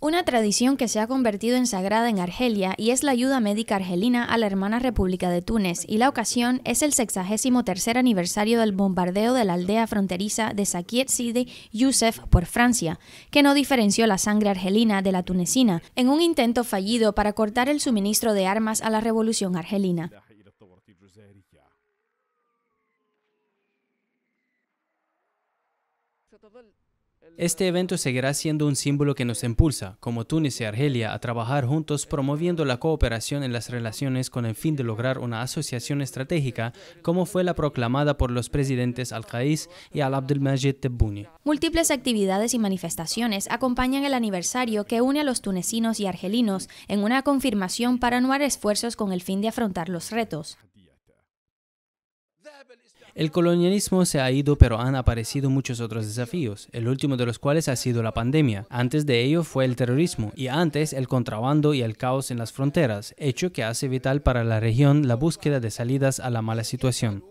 Una tradición que se ha convertido en sagrada en Argelia y es la ayuda médica argelina a la hermana República de Túnez y la ocasión es el 63 aniversario del bombardeo de la aldea fronteriza de Sakiet Sidi Youssef por Francia, que no diferenció la sangre argelina de la tunecina en un intento fallido para cortar el suministro de armas a la revolución argelina. Este evento seguirá siendo un símbolo que nos impulsa, como Túnez y Argelia, a trabajar juntos promoviendo la cooperación en las relaciones con el fin de lograr una asociación estratégica, como fue la proclamada por los presidentes al qaís y Al-Abdelmajid Tebbouni. Múltiples actividades y manifestaciones acompañan el aniversario que une a los tunecinos y argelinos en una confirmación para anuar esfuerzos con el fin de afrontar los retos. El colonialismo se ha ido, pero han aparecido muchos otros desafíos, el último de los cuales ha sido la pandemia. Antes de ello fue el terrorismo y antes el contrabando y el caos en las fronteras, hecho que hace vital para la región la búsqueda de salidas a la mala situación.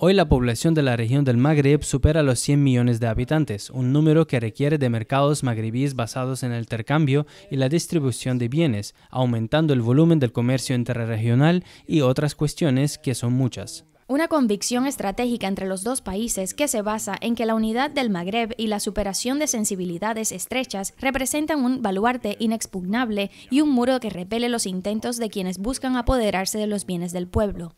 Hoy la población de la región del Magreb supera los 100 millones de habitantes, un número que requiere de mercados magrebíes basados en el intercambio y la distribución de bienes, aumentando el volumen del comercio interregional y otras cuestiones que son muchas. Una convicción estratégica entre los dos países que se basa en que la unidad del Magreb y la superación de sensibilidades estrechas representan un baluarte inexpugnable y un muro que repele los intentos de quienes buscan apoderarse de los bienes del pueblo.